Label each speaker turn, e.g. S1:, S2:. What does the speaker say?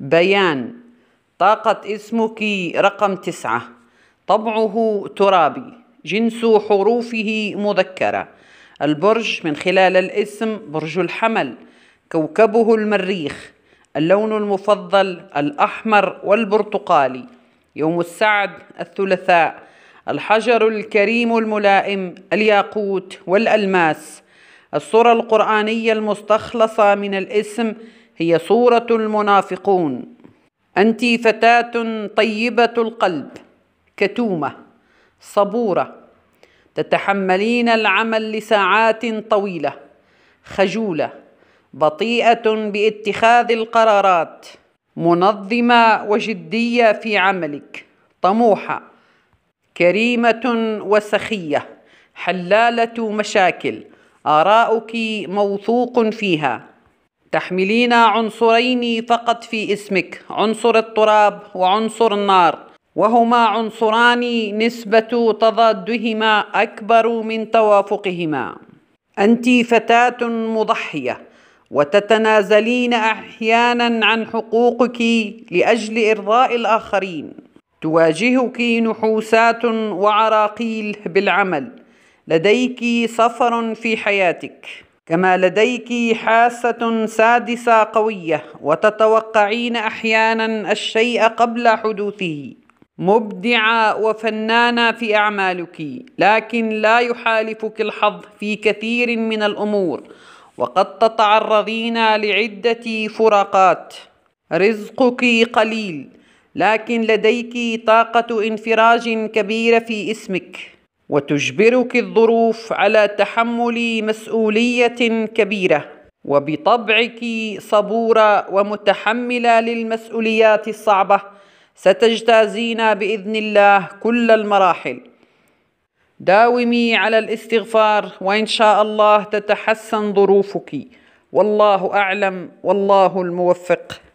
S1: بيان طاقة اسمك رقم تسعة طبعه ترابي جنس حروفه مذكرة البرج من خلال الاسم برج الحمل كوكبه المريخ اللون المفضل الأحمر والبرتقالي يوم السعد الثلاثاء الحجر الكريم الملائم الياقوت والألماس الصورة القرآنية المستخلصة من الاسم هي صورة المنافقون أنت فتاة طيبة القلب كتومة صبورة تتحملين العمل لساعات طويلة خجولة بطيئة باتخاذ القرارات منظمة وجدية في عملك طموحة كريمة وسخية حلالة مشاكل آراؤك موثوق فيها تحملين عنصرين فقط في اسمك عنصر التراب وعنصر النار وهما عنصران نسبة تضادهما أكبر من توافقهما أنت فتاة مضحية وتتنازلين أحيانا عن حقوقك لأجل إرضاء الآخرين تواجهك نحوسات وعراقيل بالعمل لديك سفر في حياتك كما لديك حاسة سادسة قوية وتتوقعين أحيانا الشيء قبل حدوثه مبدعة وفنانة في أعمالك لكن لا يحالفك الحظ في كثير من الأمور وقد تتعرضين لعدة فراقات رزقك قليل لكن لديك طاقة انفراج كبيرة في اسمك وتجبرك الظروف على تحمل مسؤوليه كبيره وبطبعك صبوره ومتحمله للمسؤوليات الصعبه ستجتازين باذن الله كل المراحل داومي على الاستغفار وان شاء الله تتحسن ظروفك والله اعلم والله الموفق